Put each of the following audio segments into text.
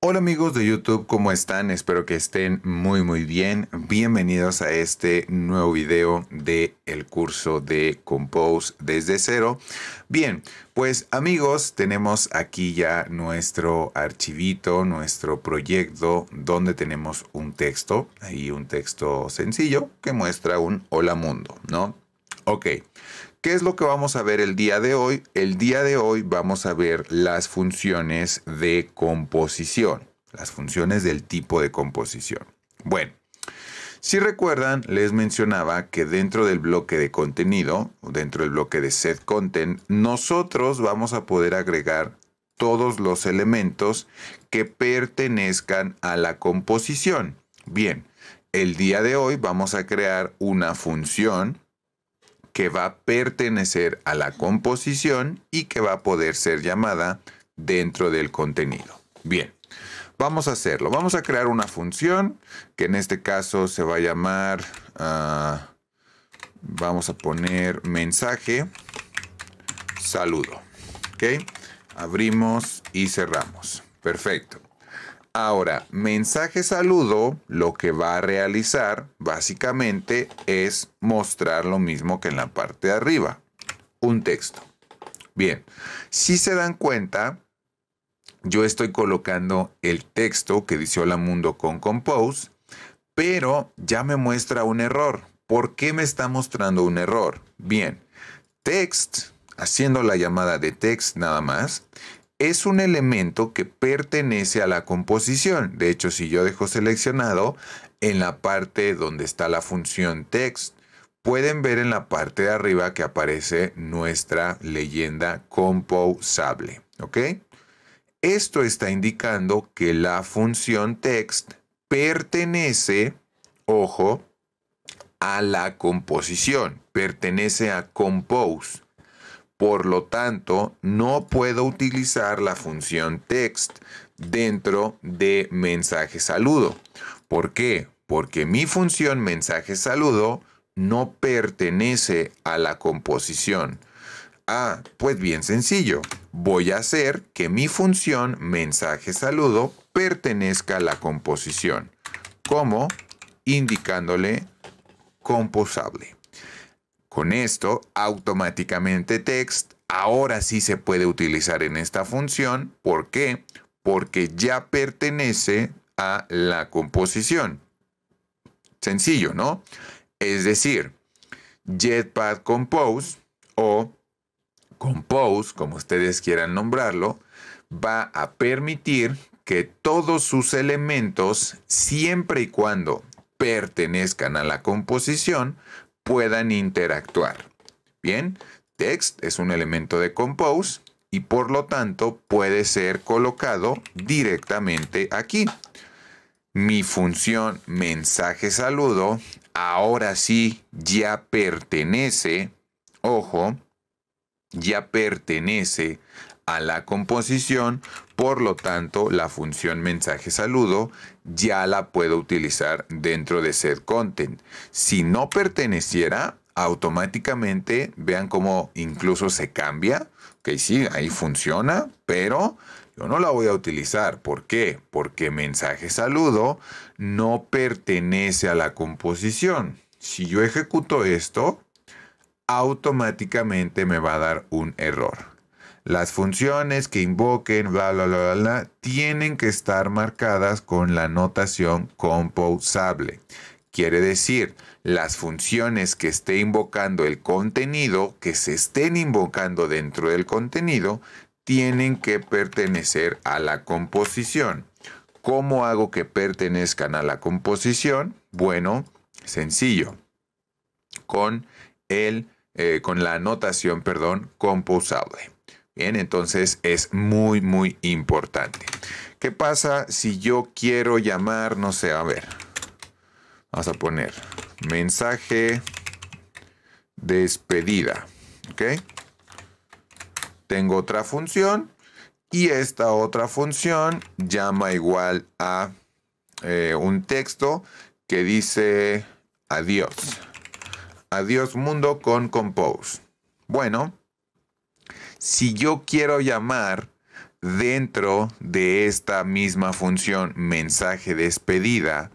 Hola amigos de YouTube, ¿cómo están? Espero que estén muy muy bien. Bienvenidos a este nuevo video de el curso de Compose desde cero. Bien, pues amigos, tenemos aquí ya nuestro archivito, nuestro proyecto donde tenemos un texto, ahí un texto sencillo que muestra un hola mundo, ¿no? Ok, ¿Qué es lo que vamos a ver el día de hoy? El día de hoy vamos a ver las funciones de composición, las funciones del tipo de composición. Bueno, si recuerdan, les mencionaba que dentro del bloque de contenido, dentro del bloque de set content, nosotros vamos a poder agregar todos los elementos que pertenezcan a la composición. Bien, el día de hoy vamos a crear una función que va a pertenecer a la composición y que va a poder ser llamada dentro del contenido. Bien, vamos a hacerlo. Vamos a crear una función que en este caso se va a llamar, ah, vamos a poner mensaje, saludo. ¿Ok? Abrimos y cerramos. Perfecto. Ahora, mensaje saludo lo que va a realizar básicamente es mostrar lo mismo que en la parte de arriba, un texto. Bien, si se dan cuenta, yo estoy colocando el texto que dice Hola Mundo con Compose, pero ya me muestra un error. ¿Por qué me está mostrando un error? Bien, text, haciendo la llamada de text nada más, es un elemento que pertenece a la composición. De hecho, si yo dejo seleccionado en la parte donde está la función text, pueden ver en la parte de arriba que aparece nuestra leyenda composable. Esto está indicando que la función text pertenece, ojo, a la composición, pertenece a compose. Por lo tanto, no puedo utilizar la función text dentro de mensaje saludo. ¿Por qué? Porque mi función mensaje saludo no pertenece a la composición. Ah, pues bien sencillo. Voy a hacer que mi función mensaje saludo pertenezca a la composición. como Indicándole composable. Con esto, automáticamente text ahora sí se puede utilizar en esta función. ¿Por qué? Porque ya pertenece a la composición. Sencillo, ¿no? Es decir, Jetpack Compose o Compose, como ustedes quieran nombrarlo, va a permitir que todos sus elementos, siempre y cuando pertenezcan a la composición, puedan interactuar. Bien, text es un elemento de compose y por lo tanto puede ser colocado directamente aquí. Mi función mensaje saludo ahora sí ya pertenece, ojo, ya pertenece a la composición, por lo tanto la función mensaje saludo ya la puedo utilizar dentro de set content. Si no perteneciera, automáticamente vean cómo incluso se cambia. que sí, ahí funciona, pero yo no la voy a utilizar. ¿Por qué? Porque mensaje saludo no pertenece a la composición. Si yo ejecuto esto, automáticamente me va a dar un error. Las funciones que invoquen, bla, bla, bla, tienen que estar marcadas con la notación composable. Quiere decir, las funciones que esté invocando el contenido, que se estén invocando dentro del contenido, tienen que pertenecer a la composición. ¿Cómo hago que pertenezcan a la composición? Bueno, sencillo. Con, el, eh, con la anotación, perdón, composable entonces es muy, muy importante. ¿Qué pasa si yo quiero llamar, no sé, a ver, vamos a poner mensaje despedida, ¿ok? Tengo otra función y esta otra función llama igual a eh, un texto que dice adiós. Adiós mundo con compose. Bueno, si yo quiero llamar dentro de esta misma función mensaje despedida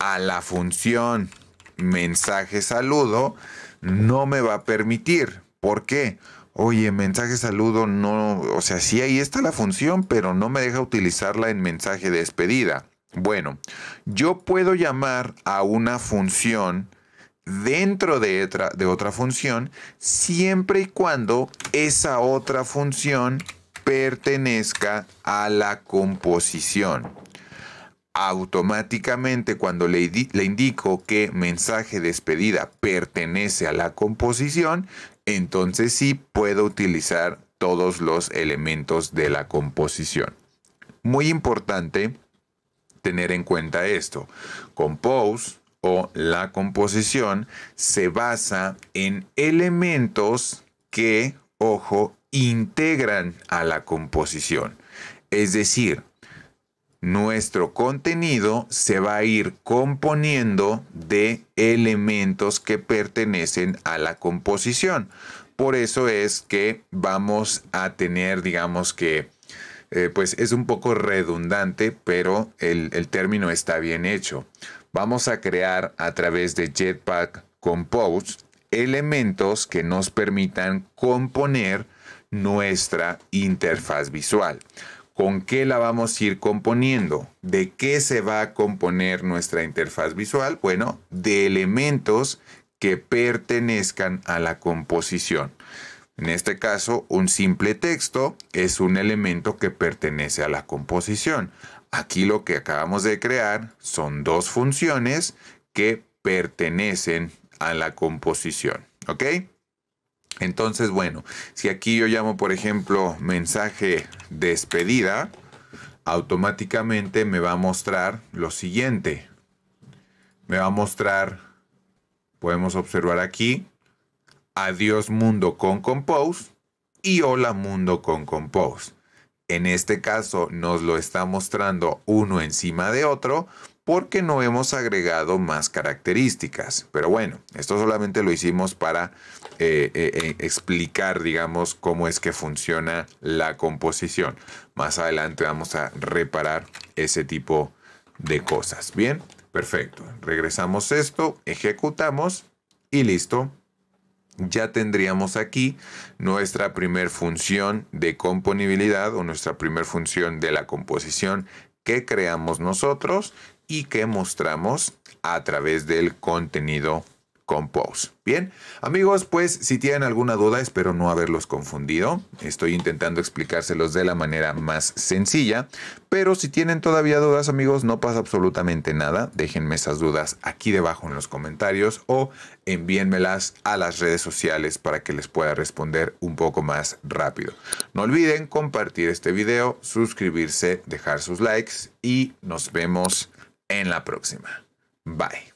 a la función mensaje saludo, no me va a permitir. ¿Por qué? Oye, mensaje saludo no, o sea, sí ahí está la función, pero no me deja utilizarla en mensaje despedida. Bueno, yo puedo llamar a una función dentro de otra, de otra función siempre y cuando esa otra función pertenezca a la composición. Automáticamente cuando le, le indico que mensaje despedida pertenece a la composición, entonces sí puedo utilizar todos los elementos de la composición. Muy importante tener en cuenta esto. Compose o la composición se basa en elementos que, ojo, integran a la composición. Es decir, nuestro contenido se va a ir componiendo de elementos que pertenecen a la composición. Por eso es que vamos a tener, digamos que, eh, pues es un poco redundante, pero el término está bien hecho vamos a crear a través de Jetpack Compose elementos que nos permitan componer nuestra interfaz visual. ¿Con qué la vamos a ir componiendo? ¿De qué se va a componer nuestra interfaz visual? Bueno, de elementos que pertenezcan a la composición. En este caso, un simple texto es un elemento que pertenece a la composición. Aquí lo que acabamos de crear son dos funciones que pertenecen a la composición. ¿Ok? Entonces, bueno, si aquí yo llamo, por ejemplo, mensaje despedida, automáticamente me va a mostrar lo siguiente. Me va a mostrar, podemos observar aquí, adiós mundo con compose y hola mundo con compose. En este caso nos lo está mostrando uno encima de otro porque no hemos agregado más características. Pero bueno, esto solamente lo hicimos para eh, eh, eh, explicar, digamos, cómo es que funciona la composición. Más adelante vamos a reparar ese tipo de cosas. Bien, perfecto. Regresamos esto, ejecutamos y listo ya tendríamos aquí nuestra primer función de componibilidad o nuestra primer función de la composición que creamos nosotros y que mostramos a través del contenido Bien, amigos, pues si tienen alguna duda, espero no haberlos confundido. Estoy intentando explicárselos de la manera más sencilla, pero si tienen todavía dudas, amigos, no pasa absolutamente nada. Déjenme esas dudas aquí debajo en los comentarios o envíenmelas a las redes sociales para que les pueda responder un poco más rápido. No olviden compartir este video, suscribirse, dejar sus likes y nos vemos en la próxima. Bye.